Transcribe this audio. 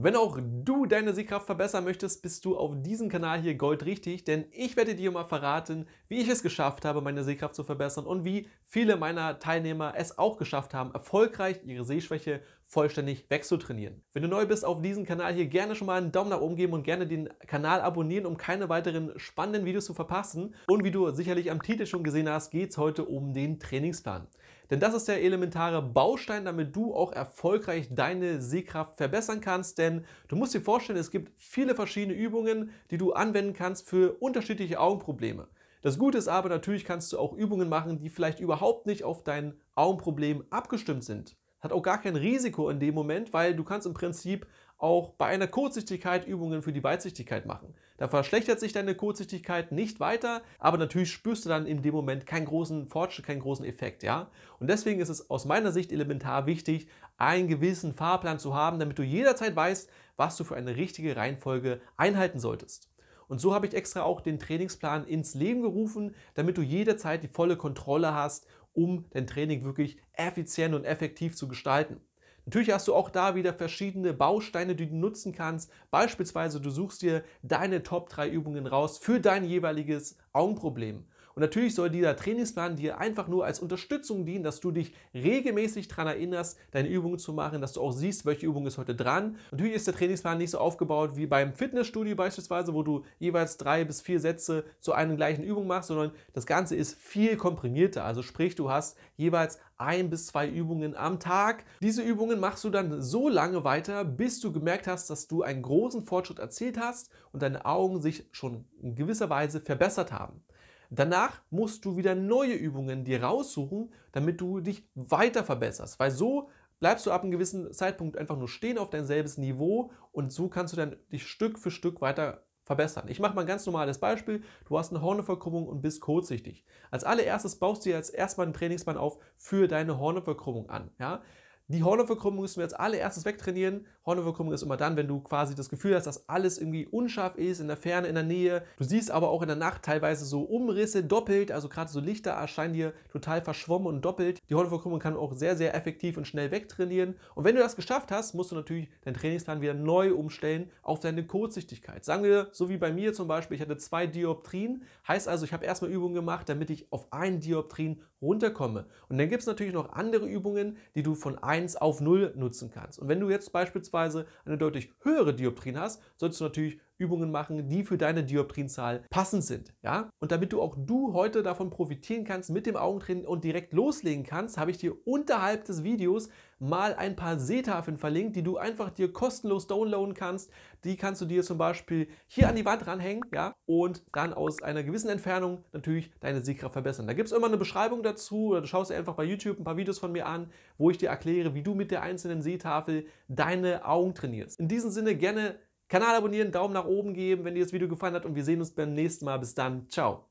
Wenn auch du deine Sehkraft verbessern möchtest, bist du auf diesem Kanal hier goldrichtig, denn ich werde dir mal verraten, wie ich es geschafft habe, meine Sehkraft zu verbessern und wie viele meiner Teilnehmer es auch geschafft haben, erfolgreich ihre Sehschwäche vollständig wegzutrainieren. Wenn du neu bist auf diesem Kanal hier, gerne schon mal einen Daumen nach oben geben und gerne den Kanal abonnieren, um keine weiteren spannenden Videos zu verpassen. Und wie du sicherlich am Titel schon gesehen hast, geht es heute um den Trainingsplan. Denn das ist der elementare Baustein, damit du auch erfolgreich deine Sehkraft verbessern kannst. Denn du musst dir vorstellen, es gibt viele verschiedene Übungen, die du anwenden kannst für unterschiedliche Augenprobleme. Das Gute ist aber, natürlich kannst du auch Übungen machen, die vielleicht überhaupt nicht auf dein Augenproblem abgestimmt sind. Hat auch gar kein Risiko in dem Moment, weil du kannst im Prinzip auch bei einer Kurzsichtigkeit Übungen für die Weitsichtigkeit machen. Da verschlechtert sich deine Kurzsichtigkeit nicht weiter, aber natürlich spürst du dann in dem Moment keinen großen Fortschritt, keinen großen Effekt, ja? Und deswegen ist es aus meiner Sicht elementar wichtig, einen gewissen Fahrplan zu haben, damit du jederzeit weißt, was du für eine richtige Reihenfolge einhalten solltest. Und so habe ich extra auch den Trainingsplan ins Leben gerufen, damit du jederzeit die volle Kontrolle hast, um dein Training wirklich effizient und effektiv zu gestalten. Natürlich hast du auch da wieder verschiedene Bausteine, die du nutzen kannst. Beispielsweise du suchst dir deine Top 3 Übungen raus für dein jeweiliges Augenproblem. Und natürlich soll dieser Trainingsplan dir einfach nur als Unterstützung dienen, dass du dich regelmäßig daran erinnerst, deine Übungen zu machen, dass du auch siehst, welche Übung ist heute dran. Natürlich ist der Trainingsplan nicht so aufgebaut wie beim Fitnessstudio beispielsweise, wo du jeweils drei bis vier Sätze zu einer gleichen Übung machst, sondern das Ganze ist viel komprimierter. Also sprich, du hast jeweils ein bis zwei Übungen am Tag. Diese Übungen machst du dann so lange weiter, bis du gemerkt hast, dass du einen großen Fortschritt erzielt hast und deine Augen sich schon in gewisser Weise verbessert haben. Danach musst du wieder neue Übungen dir raussuchen, damit du dich weiter verbesserst, weil so bleibst du ab einem gewissen Zeitpunkt einfach nur stehen auf dein selbes Niveau und so kannst du dann dich Stück für Stück weiter verbessern. Ich mache mal ein ganz normales Beispiel. Du hast eine Hornverkrümmung und bist kurzsichtig. Als allererstes baust du dir jetzt erstmal einen Trainingsplan auf für deine Hornverkrümmung an. Ja? die Hornhautverkrümmung müssen wir jetzt allererstes erstes wegtrainieren. Hornhautverkrümmung ist immer dann, wenn du quasi das Gefühl hast, dass alles irgendwie unscharf ist, in der Ferne, in der Nähe. Du siehst aber auch in der Nacht teilweise so Umrisse doppelt, also gerade so Lichter erscheinen dir total verschwommen und doppelt. Die Hornhautverkrümmung kann man auch sehr, sehr effektiv und schnell wegtrainieren. Und wenn du das geschafft hast, musst du natürlich deinen Trainingsplan wieder neu umstellen auf deine Kurzsichtigkeit. Sagen wir, so wie bei mir zum Beispiel, ich hatte zwei Dioptrien, heißt also, ich habe erstmal Übungen gemacht, damit ich auf einen Dioptrien runterkomme. Und dann gibt es natürlich noch andere Übungen, die du von einem 1 auf 0 nutzen kannst. Und wenn du jetzt beispielsweise eine deutlich höhere Dioptrin hast, solltest du natürlich Übungen machen, die für deine Dioptrienzahl passend sind. Ja? Und damit du auch du heute davon profitieren kannst mit dem Augentraining und direkt loslegen kannst, habe ich dir unterhalb des Videos mal ein paar Seetafeln verlinkt, die du einfach dir kostenlos downloaden kannst. Die kannst du dir zum Beispiel hier an die Wand ranhängen ja? und dann aus einer gewissen Entfernung natürlich deine Sehkraft verbessern. Da gibt es immer eine Beschreibung dazu oder du schaust dir einfach bei YouTube ein paar Videos von mir an, wo ich dir erkläre, wie du mit der einzelnen Seetafel deine Augen trainierst. In diesem Sinne gerne Kanal abonnieren, Daumen nach oben geben, wenn dir das Video gefallen hat und wir sehen uns beim nächsten Mal. Bis dann, ciao.